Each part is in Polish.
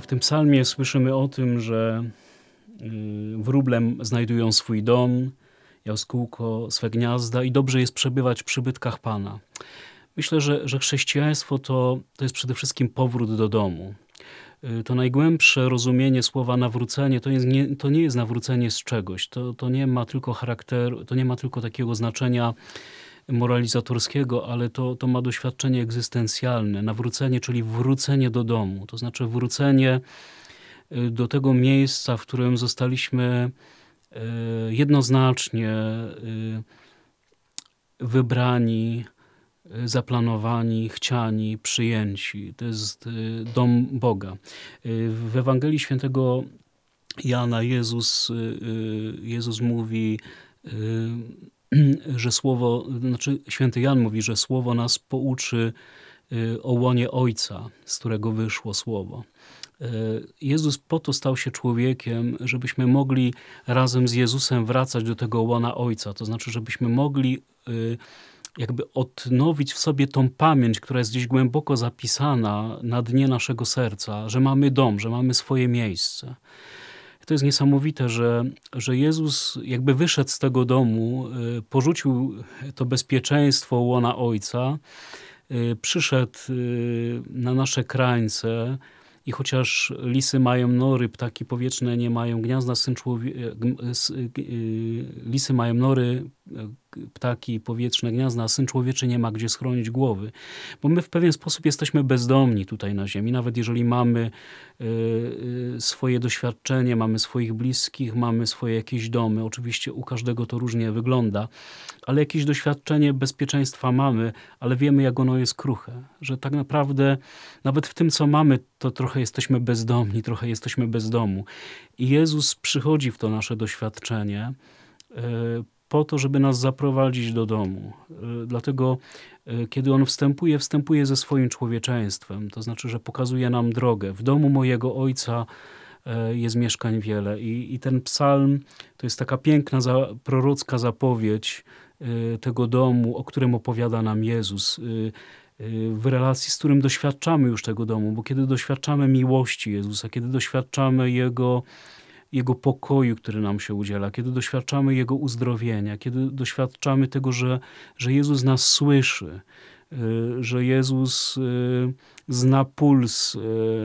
W tym psalmie słyszymy o tym, że y, wróblem znajdują swój dom, jaskółko, swe gniazda i dobrze jest przebywać w przybytkach Pana. Myślę, że, że chrześcijaństwo to, to jest przede wszystkim powrót do domu. Y, to najgłębsze rozumienie słowa nawrócenie to, jest, nie, to nie jest nawrócenie z czegoś. To, to, nie ma tylko charakteru, to nie ma tylko takiego znaczenia moralizatorskiego, ale to, to ma doświadczenie egzystencjalne, nawrócenie, czyli wrócenie do domu, to znaczy wrócenie y, do tego miejsca, w którym zostaliśmy y, jednoznacznie y, wybrani, zaplanowani, chciani, przyjęci. To jest dom Boga. W Ewangelii Świętego Jana Jezus, Jezus mówi: że słowo, znaczy święty Jan mówi, że słowo nas pouczy y, o łonie Ojca, z którego wyszło słowo. Y, Jezus po to stał się człowiekiem, żebyśmy mogli razem z Jezusem wracać do tego łona Ojca, to znaczy, żebyśmy mogli y, jakby odnowić w sobie tą pamięć, która jest gdzieś głęboko zapisana na dnie naszego serca, że mamy dom, że mamy swoje miejsce to jest niesamowite, że, że Jezus jakby wyszedł z tego domu, y, porzucił to bezpieczeństwo łona Ojca, y, przyszedł y, na nasze krańce i chociaż lisy mają nory, ptaki powietrzne nie mają gniazda, syn człowie... lisy mają nory, ptaki, powietrzne gniazda, a syn człowieczy nie ma gdzie schronić głowy. Bo my w pewien sposób jesteśmy bezdomni tutaj na ziemi. Nawet jeżeli mamy y, y, swoje doświadczenie, mamy swoich bliskich, mamy swoje jakieś domy. Oczywiście u każdego to różnie wygląda, ale jakieś doświadczenie bezpieczeństwa mamy, ale wiemy jak ono jest kruche. Że tak naprawdę nawet w tym, co mamy, to trochę jesteśmy bezdomni, trochę jesteśmy bez domu. I Jezus przychodzi w to nasze doświadczenie, y, po to, żeby nas zaprowadzić do domu. E, dlatego, e, kiedy on wstępuje, wstępuje ze swoim człowieczeństwem, to znaczy, że pokazuje nam drogę. W domu mojego ojca e, jest mieszkań wiele. I, i ten psalm to jest taka piękna za, prorocka zapowiedź tego domu, o którym opowiada nam Jezus w relacji, z którym doświadczamy już tego domu, bo kiedy doświadczamy miłości Jezusa, kiedy doświadczamy Jego jego pokoju, który nam się udziela, kiedy doświadczamy Jego uzdrowienia, kiedy doświadczamy tego, że, że Jezus nas słyszy, y, że Jezus y, zna puls y,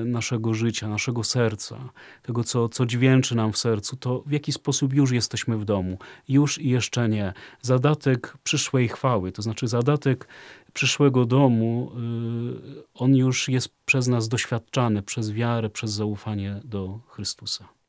naszego życia, naszego serca, tego, co, co dźwięczy nam w sercu, to w jaki sposób już jesteśmy w domu. Już i jeszcze nie. Zadatek przyszłej chwały, to znaczy zadatek przyszłego domu, on już jest przez nas doświadczany, przez wiarę, przez zaufanie do Chrystusa.